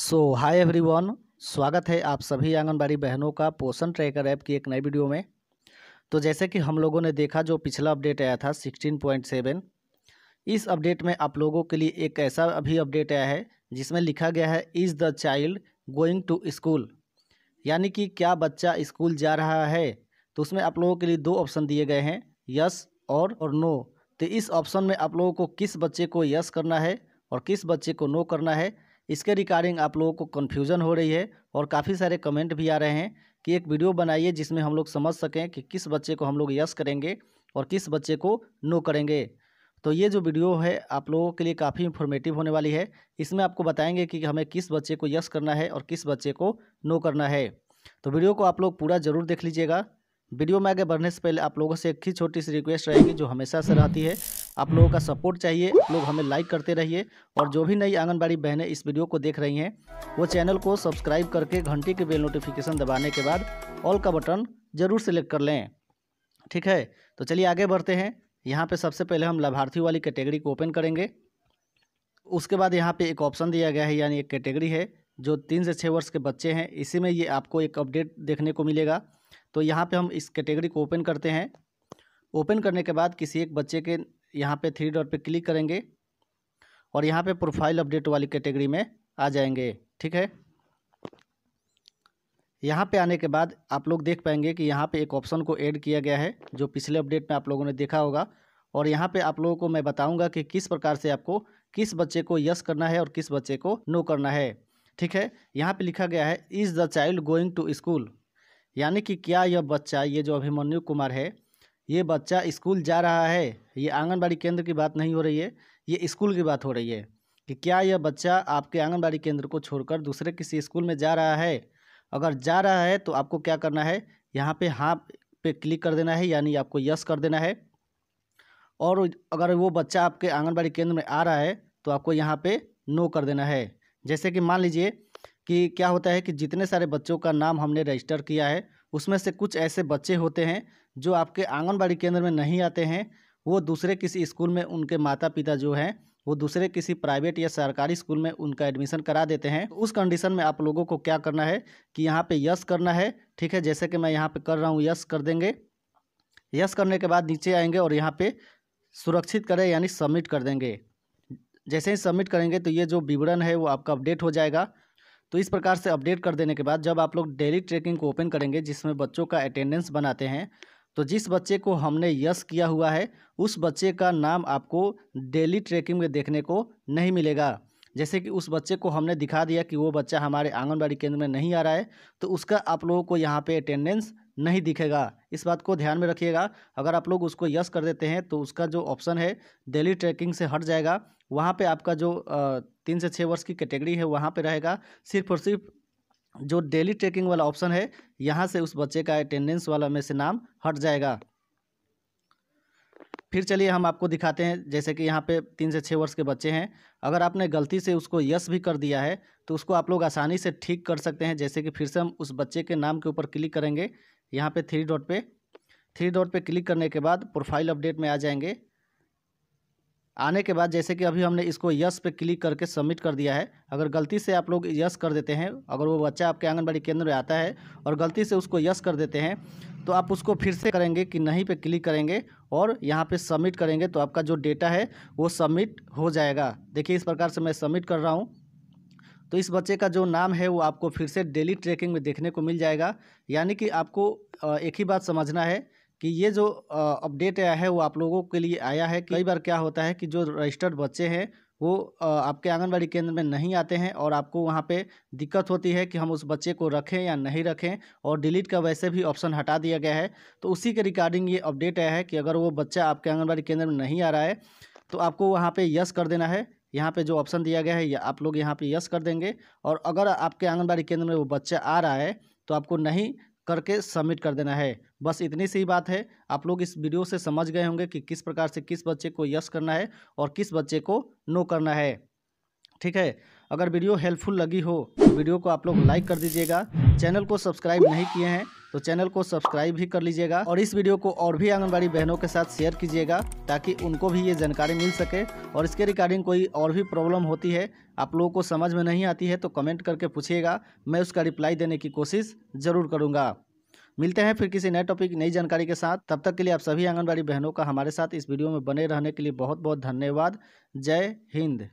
सो hi everyone स्वागत है आप सभी आंगनबाड़ी बहनों का पोषण ट्रैकर ऐप की एक नई वीडियो में तो जैसे कि हम लोगों ने देखा जो पिछला अपडेट आया था 16.7 इस अपडेट में आप लोगों के लिए एक ऐसा अभी अपडेट आया है जिसमें लिखा गया है is the child going to school यानी कि क्या बच्चा स्कूल जा रहा है तो उसमें आप लोगों के लिए दो ऑप्शन दिए गए हैं यस और और नो तो इस ऑप्शन में आप लोगों को किस बच्चे को यस करना है और किस बच्चे को नो करना है इसके रिगार्डिंग आप लोगों को कन्फ्यूज़न हो रही है और काफ़ी सारे कमेंट भी आ रहे हैं कि एक वीडियो बनाइए जिसमें हम लोग समझ सकें कि किस बच्चे को हम लोग यस करेंगे और किस बच्चे को नो करेंगे तो ये जो वीडियो है आप लोगों के लिए काफ़ी इन्फॉर्मेटिव होने वाली है इसमें आपको बताएंगे कि हमें किस बच्चे को यस करना है और किस बच्चे को नो करना है तो वीडियो को आप लोग पूरा ज़रूर देख लीजिएगा वीडियो में आगे बढ़ने से पहले आप लोगों से एक ही छोटी सी रिक्वेस्ट रहेगी जो हमेशा से रहती है आप लोगों का सपोर्ट चाहिए आप लोग हमें लाइक करते रहिए और जो भी नई आंगनबाड़ी बहनें इस वीडियो को देख रही हैं वो चैनल को सब्सक्राइब करके घंटी के बेल नोटिफिकेशन दबाने के बाद ऑल का बटन ज़रूर सेलेक्ट कर लें ठीक है तो चलिए आगे बढ़ते हैं यहाँ पर सबसे पहले हम लाभार्थी वाली कैटेगरी को ओपन करेंगे उसके बाद यहाँ पर एक ऑप्शन दिया गया है यानी एक कैटेगरी है जो तीन से छः वर्ष के बच्चे हैं इसी में ये आपको एक अपडेट देखने को मिलेगा तो यहाँ पे हम इस कैटेगरी को ओपन करते हैं ओपन करने के बाद किसी एक बच्चे के यहाँ पे थ्री डॉट पे क्लिक करेंगे और यहाँ पे प्रोफाइल अपडेट वाली कैटेगरी में आ जाएंगे ठीक है यहाँ पे आने के बाद आप लोग देख पाएंगे कि यहाँ पे एक ऑप्शन को ऐड किया गया है जो पिछले अपडेट में आप लोगों ने देखा होगा और यहाँ पर आप लोगों को मैं बताऊँगा कि किस प्रकार से आपको किस बच्चे को यस करना है और किस बच्चे को नो करना है ठीक है यहाँ पे लिखा गया है is the child going to school यानी कि क्या यह बच्चा ये जो अभिमन्यु कुमार है ये बच्चा स्कूल जा रहा है ये आंगनबाड़ी केंद्र की बात नहीं हो रही है ये स्कूल की बात हो रही है कि क्या यह बच्चा आपके आंगनबाड़ी केंद्र को छोड़कर दूसरे किसी स्कूल में जा रहा है अगर जा रहा है तो आपको क्या करना है यहाँ पे हाँ पे क्लिक कर देना है यानी आपको यस कर देना है और अगर वो बच्चा आपके आंगनबाड़ी केंद्र में आ रहा है तो आपको यहाँ पे नो कर देना है जैसे कि मान लीजिए कि क्या होता है कि जितने सारे बच्चों का नाम हमने रजिस्टर किया है उसमें से कुछ ऐसे बच्चे होते हैं जो आपके आंगनबाड़ी केंद्र में नहीं आते हैं वो दूसरे किसी स्कूल में उनके माता पिता जो हैं वो दूसरे किसी प्राइवेट या सरकारी स्कूल में उनका एडमिशन करा देते हैं उस कंडीशन में आप लोगों को क्या करना है कि यहाँ पे यस करना है ठीक है जैसे कि मैं यहाँ पे कर रहा हूँ यस कर देंगे यस करने के बाद नीचे आएंगे और यहाँ पे सुरक्षित करें यानी सबमिट कर देंगे जैसे ही सबमिट करेंगे तो ये जो विवरण है वो आपका अपडेट हो जाएगा तो इस प्रकार से अपडेट कर देने के बाद जब आप लोग डेली ट्रैकिंग को ओपन करेंगे जिसमें बच्चों का अटेंडेंस बनाते हैं तो जिस बच्चे को हमने यस किया हुआ है उस बच्चे का नाम आपको डेली ट्रैकिंग में देखने को नहीं मिलेगा जैसे कि उस बच्चे को हमने दिखा दिया कि वो बच्चा हमारे आंगनबाड़ी केंद्र में नहीं आ रहा है तो उसका आप लोगों को यहाँ पे अटेंडेंस नहीं दिखेगा इस बात को ध्यान में रखिएगा अगर आप लोग उसको यस कर देते हैं तो उसका जो ऑप्शन है डेली ट्रैकिंग से हट जाएगा वहाँ पे आपका जो तीन से छः वर्ष की कैटेगरी है वहाँ पे रहेगा सिर्फ और सिर्फ जो डेली ट्रैकिंग वाला ऑप्शन है यहाँ से उस बच्चे का अटेंडेंस वाला में से नाम हट जाएगा फिर चलिए हम आपको दिखाते हैं जैसे कि यहाँ पे तीन से छः वर्ष के बच्चे हैं अगर आपने गलती से उसको यस भी कर दिया है तो उसको आप लोग आसानी से ठीक कर सकते हैं जैसे कि फिर से हम उस बच्चे के नाम के ऊपर क्लिक करेंगे यहाँ पे थ्री डॉट पे थ्री डॉट पे क्लिक करने के बाद प्रोफाइल अपडेट में आ जाएंगे आने के बाद जैसे कि अभी हमने इसको यस पे क्लिक करके सबमिट कर दिया है अगर गलती से आप लोग यस कर देते हैं अगर वो बच्चा आपके आंगनबाड़ी केंद्र में आता है और गलती से उसको यस कर देते हैं तो आप उसको फिर से करेंगे कि नहीं पे क्लिक करेंगे और यहाँ पे सबमिट करेंगे तो आपका जो डेटा है वो सबमिट हो जाएगा देखिए इस प्रकार से मैं सबमिट कर रहा हूँ तो इस बच्चे का जो नाम है वो आपको फिर से डेली ट्रैकिंग में देखने को मिल जाएगा यानी कि आपको एक ही बात समझना है कि ये जो अपडेट आया है वो आप लोगों के लिए आया है कई बार क्या होता है कि जो रजिस्टर्ड बच्चे हैं वो आपके आंगनबाड़ी केंद्र में नहीं आते हैं और आपको वहाँ पे दिक्कत होती है कि हम उस बच्चे को रखें या नहीं रखें और डिलीट का वैसे भी ऑप्शन हटा दिया गया है तो उसी के रिगार्डिंग ये अपडेट आया है कि अगर वो बच्चा आपके आंगनबाड़ी केंद्र में नहीं आ रहा है तो आपको वहाँ पे यस कर देना है यहाँ पे जो ऑप्शन दिया गया है ये आप लोग यहाँ पे यस कर देंगे और अगर आपके आंगनबाड़ी केंद्र में वो बच्चा आ रहा है तो आपको नहीं करके सबमिट कर देना है बस इतनी सी बात है आप लोग इस वीडियो से समझ गए होंगे कि किस प्रकार से किस बच्चे को यस करना है और किस बच्चे को नो करना है ठीक है अगर वीडियो हेल्पफुल लगी हो तो वीडियो को आप लोग लाइक कर दीजिएगा चैनल को सब्सक्राइब नहीं किए हैं तो चैनल को सब्सक्राइब भी कर लीजिएगा और इस वीडियो को और भी आंगनबाड़ी बहनों के साथ शेयर कीजिएगा ताकि उनको भी ये जानकारी मिल सके और इसके रिगार्डिंग कोई और भी प्रॉब्लम होती है आप लोगों को समझ में नहीं आती है तो कमेंट करके पूछिएगा मैं उसका रिप्लाई देने की कोशिश ज़रूर करूँगा मिलते हैं फिर किसी नए टॉपिक नई जानकारी के साथ तब तक के लिए आप सभी आंगनबाड़ी बहनों का हमारे साथ इस वीडियो में बने रहने के लिए बहुत बहुत धन्यवाद जय हिंद